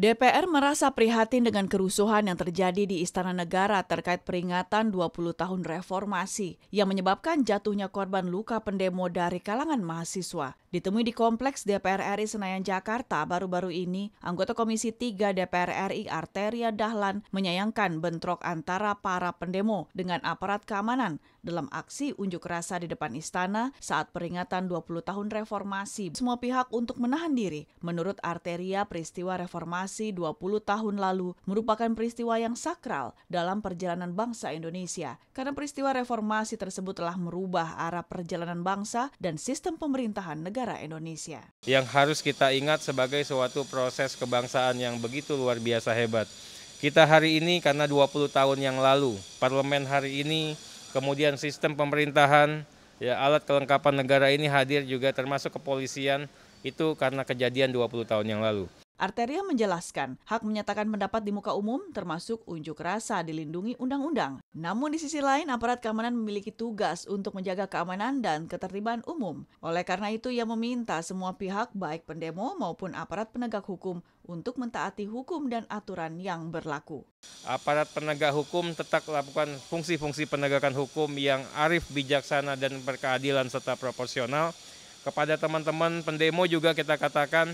DPR merasa prihatin dengan kerusuhan yang terjadi di Istana Negara terkait peringatan 20 tahun reformasi yang menyebabkan jatuhnya korban luka pendemo dari kalangan mahasiswa. Ditemui di Kompleks DPR RI Senayan Jakarta baru-baru ini, anggota Komisi 3 DPR RI Arteria Dahlan menyayangkan bentrok antara para pendemo dengan aparat keamanan dalam aksi unjuk rasa di depan istana saat peringatan 20 tahun reformasi. Semua pihak untuk menahan diri. Menurut Arteria, peristiwa reformasi reformasi 20 tahun lalu merupakan peristiwa yang sakral dalam perjalanan bangsa Indonesia karena peristiwa reformasi tersebut telah merubah arah perjalanan bangsa dan sistem pemerintahan negara Indonesia. Yang harus kita ingat sebagai suatu proses kebangsaan yang begitu luar biasa hebat. Kita hari ini karena 20 tahun yang lalu, parlemen hari ini, kemudian sistem pemerintahan, ya alat kelengkapan negara ini hadir juga termasuk kepolisian itu karena kejadian 20 tahun yang lalu. Arteria menjelaskan, hak menyatakan pendapat di muka umum termasuk unjuk rasa dilindungi undang-undang. Namun di sisi lain, aparat keamanan memiliki tugas untuk menjaga keamanan dan ketertiban umum. Oleh karena itu, ia meminta semua pihak baik pendemo maupun aparat penegak hukum untuk mentaati hukum dan aturan yang berlaku. Aparat penegak hukum tetap melakukan fungsi-fungsi penegakan hukum yang arif, bijaksana, dan berkeadilan serta proporsional. Kepada teman-teman pendemo juga kita katakan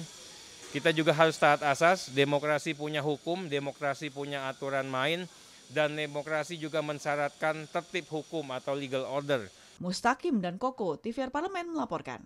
kita juga harus taat asas, demokrasi punya hukum, demokrasi punya aturan main, dan demokrasi juga mensyaratkan tertib hukum atau legal order. Mustakim dan Koko, TVR Parlemen melaporkan.